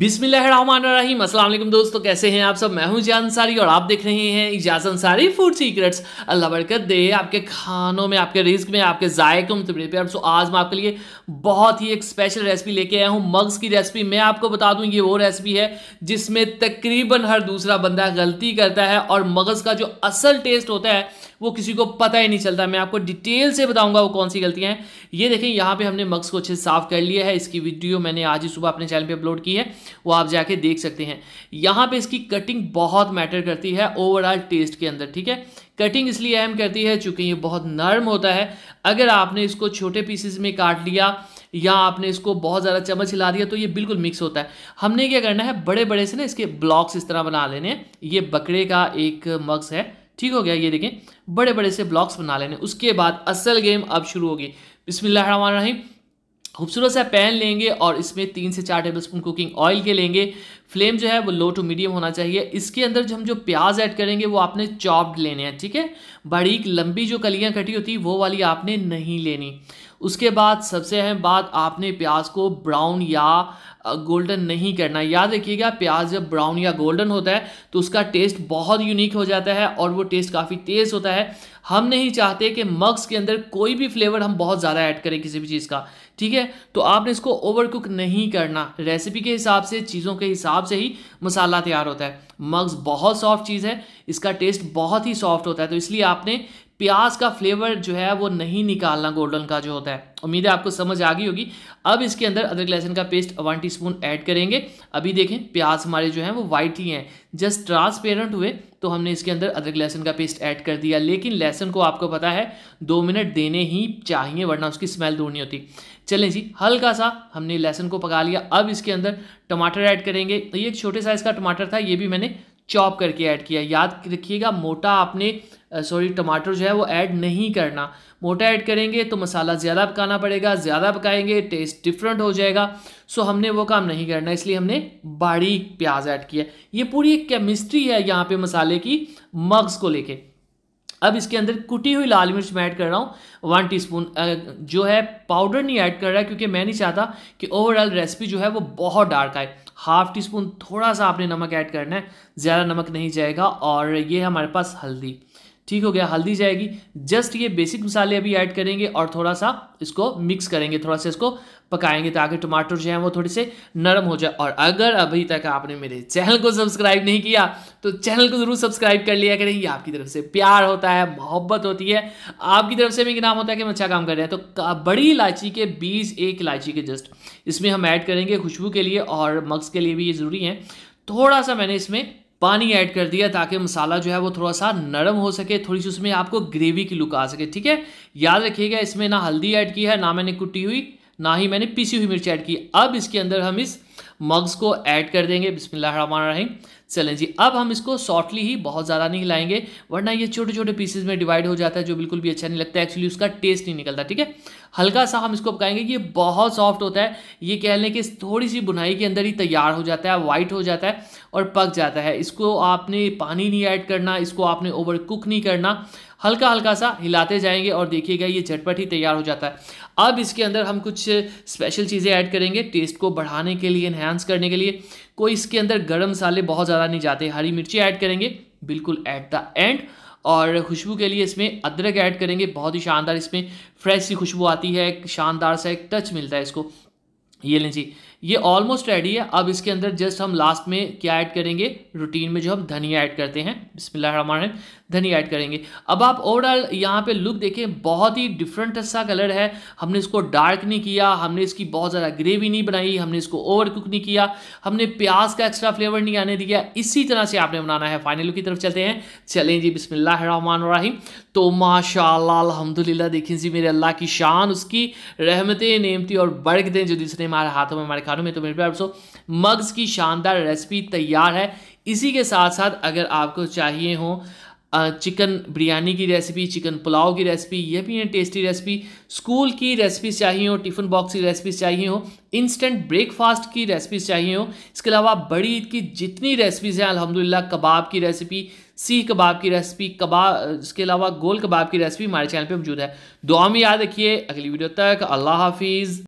बिस्मिल्लाहिर्रहमानिर्रहीम अस्सलाम दोस्तों कैसे हैं आप सब मैं हूं जान अंसारी और आप देख रहे हैं इजाज अंसारी फूड सीक्रेट्स अल्लाह बरकत दे आपके खानों में आपके रिस्क में आपके जायकों में तबरे तो पर सो आज मैं आपके लिए बहुत ही एक स्पेशल रेसिपी लेके आया हूं मग्स की रेसिपी मैं आपको बता दूं ये वो रेसिपी है जिसमें तकरीबन हर दूसरा बंदा गलती करता है और मगज़ का जो असल टेस्ट होता है वो किसी को पता ही नहीं चलता मैं आपको डिटेल से बताऊंगा वो कौन सी गलतियां हैं ये देखें यहाँ पे हमने मग्स को अच्छे से साफ कर लिया है इसकी वीडियो मैंने आज ही सुबह अपने चैनल पे अपलोड की है वो आप जाके देख सकते हैं यहाँ पे इसकी कटिंग बहुत मैटर करती है ओवरऑल टेस्ट के अंदर ठीक है कटिंग इसलिए अहम करती है चूँकि ये बहुत नर्म होता है अगर आपने इसको छोटे पीसेस में काट लिया या आपने इसको बहुत ज़्यादा चम्मच हिला दिया तो ये बिल्कुल मिक्स होता है हमने क्या करना है बड़े बड़े से ना इसके ब्लॉक्स इस तरह बना लेने ये बकरे का एक मग्स है ठीक हो गया ये देखें बड़े बड़े से ब्लॉक्स बना लेने उसके बाद असल गेम अब शुरू होगी बिसमिल्ल रही खूबसूरत सा पैन लेंगे और इसमें तीन से चार टेबल स्पून कुकिंग ऑयल के लेंगे फ्लेम जो है वो लो टू मीडियम होना चाहिए इसके अंदर जो हम जो प्याज ऐड करेंगे वो आपने चॉप्ड लेने हैं ठीक है बड़ी लंबी जो कलियाँ कटी होती वो वाली आपने नहीं लेनी उसके बाद सबसे अहम बात आपने प्याज को ब्राउन या गोल्डन नहीं करना याद रखिएगा प्याज जब ब्राउन या गोल्डन होता है तो उसका टेस्ट बहुत यूनिक हो जाता है और वो टेस्ट काफ़ी तेज़ होता है हम नहीं चाहते कि मग्स के अंदर कोई भी फ्लेवर हम बहुत ज़्यादा ऐड करें किसी भी चीज़ का ठीक है तो आपने इसको ओवर कुक नहीं करना रेसिपी के हिसाब से चीज़ों के हिसाब से ही मसाला तैयार होता है मग्स बहुत सॉफ्ट चीज़ है इसका टेस्ट बहुत ही सॉफ्ट होता है तो इसलिए आपने प्याज का फ्लेवर जो है वो नहीं निकालना गोल्डन का जो होता है उम्मीद है आपको समझ आ गई होगी अब इसके अंदर अदरक लहसुन का paste one teaspoon add करेंगे अभी देखें प्याज हमारे जो हैं वो वाइट ही हैं जस्ट ट्रांसपेरेंट हुए तो हमने इसके अंदर अदरक लहसुन का पेस्ट ऐड कर दिया लेकिन लहसुन को आपको पता है दो मिनट देने ही चाहिए वरना उसकी स्मेल दूर नहीं होती चलें जी हल्का सा हमने लहसुन को पका लिया अब इसके अंदर टमाटर ऐड करेंगे तो ये एक छोटे साइज़ का टमाटर था ये भी मैंने चॉप करके ऐड किया याद रखिएगा मोटा आपने सॉरी टमाटर जो है वो ऐड नहीं करना मोटा ऐड करेंगे तो मसाला ज़्यादा पकाना पड़ेगा ज़्यादा पकाएंगे टेस्ट डिफरेंट हो जाएगा सो हमने वो काम नहीं करना इसलिए हमने बारीक प्याज ऐड किया ये पूरी एक केमिस्ट्री है यहाँ पे मसाले की मग्ज़ को लेके अब इसके अंदर कुटी हुई लाल मिर्च मैं ऐड कर रहा हूँ वन टीस्पून जो है पाउडर नहीं ऐड कर रहा है क्योंकि मैं नहीं चाहता कि ओवरऑल रेसिपी जो है वो बहुत डार्क आए हाफ टी स्पून थोड़ा सा आपने नमक ऐड करना है ज़्यादा नमक नहीं जाएगा और ये हमारे पास हल्दी ठीक हो गया हल्दी जाएगी जस्ट ये बेसिक मसाले अभी ऐड करेंगे और थोड़ा सा इसको मिक्स करेंगे थोड़ा सा इसको पकाएंगे ताकि टमाटर जो है वो थोड़े से नरम हो जाए और अगर अभी तक आपने मेरे चैनल को सब्सक्राइब नहीं किया तो चैनल को ज़रूर सब्सक्राइब कर लिया करें ये आपकी तरफ से प्यार होता है मोहब्बत होती है आपकी तरफ से भी नाम होता है कि हम अच्छा काम कर रहे हैं तो बड़ी इलायची के बीज एक इलायची के जस्ट इसमें हम ऐड करेंगे खुशबू के लिए और मग्स के लिए भी ये ज़रूरी है थोड़ा सा मैंने इसमें पानी ऐड कर दिया ताकि मसाला जो है वो थोड़ा सा नरम हो सके थोड़ी सी उसमें आपको ग्रेवी की लुक आ सके ठीक है याद रखिएगा इसमें ना हल्दी ऐड की है ना मैंने कुटी हुई ना ही मैंने पीसी हुई मिर्च ऐड की अब इसके अंदर हम इस मग्स को ऐड कर देंगे बिस्मिल्लाहमान चलें जी अब हम इसको सॉफ्टली ही बहुत ज़्यादा नहीं लाएंगे वरना ये छोटे छोटे पीसेज में डिवाइड हो जाता है जो बिल्कुल भी अच्छा नहीं लगता एक्चुअली उसका टेस्ट नहीं निकलता ठीक है हल्का सा हम इसको पकाएंगे ये बहुत सॉफ्ट होता है ये कह लें कि थोड़ी सी बुनाई के अंदर ही तैयार हो जाता है वाइट हो जाता है और पक जाता है इसको आपने पानी नहीं ऐड करना इसको आपने ओवर कुक नहीं करना हल्का हल्का सा हिलाते जाएंगे और देखिएगा ये झटपट ही तैयार हो जाता है अब इसके अंदर हम कुछ स्पेशल चीज़ें ऐड करेंगे टेस्ट को बढ़ाने के लिए इन्हांस करने के लिए कोई इसके अंदर गर्म मसाले बहुत ज़्यादा नहीं जाते हरी मिर्ची ऐड करेंगे बिल्कुल ऐट द एंड और खुशबू के लिए इसमें अदरक ऐड करेंगे बहुत ही शानदार इसमें फ्रेश सी खुशबू आती है शानदार सा एक टच मिलता है इसको ये लें जी ये ऑलमोस्ट रेडी है अब इसके अंदर जस्ट हम लास्ट में क्या ऐड करेंगे रूटीन में जो हम धनिया ऐड करते हैं बिस्मिल्लाह धनिया ऐड करेंगे अब आप ओवरऑल यहाँ पे लुक देखें बहुत ही डिफरेंट सा कलर है हमने इसको डार्क नहीं किया हमने इसकी बहुत ज़्यादा ग्रेवी नहीं बनाई हमने इसको ओवर कुक नहीं किया हमने प्याज का एक्स्ट्रा फ्लेवर नहीं आने दिया इसी तरह से आपने बनाना है फाइनल की तरफ चलते हैं चलें जी बिसमिल्लाम तो माशा अलहमदिल्ला देखें जी मेरे अल्लाह की शान उसकी रहमतें नेमती और दें जो जिसने हमारे हाथों में हमारे खानों में तो मेरे पाए सो मग्स की शानदार रेसिपी तैयार है इसी के साथ साथ अगर आपको चाहिए हो चिकन बिरयानी की रेसिपी चिकन पुलाव की रेसिपी ये भी है टेस्टी रेसिपी स्कूल की रेसिपीज चाहिए हो टिफ़िन बॉक्स की रेसिपीज चाहिए हो इंस्टेंट ब्रेकफास्ट की रेसिपीज चाहिए हो इसके अलावा बड़ी ईद की जितनी रेसिपीज़ हैं अल्हम्दुलिल्लाह कबाब की रेसिपी सी कबाब की रेसिपी कबाब इसके अलावा गोल कबाब की रेसिपी हमारे चैनल पर मौजूद है दुआ में याद रखिए अगली वीडियो तक अल्लाह हाफिज़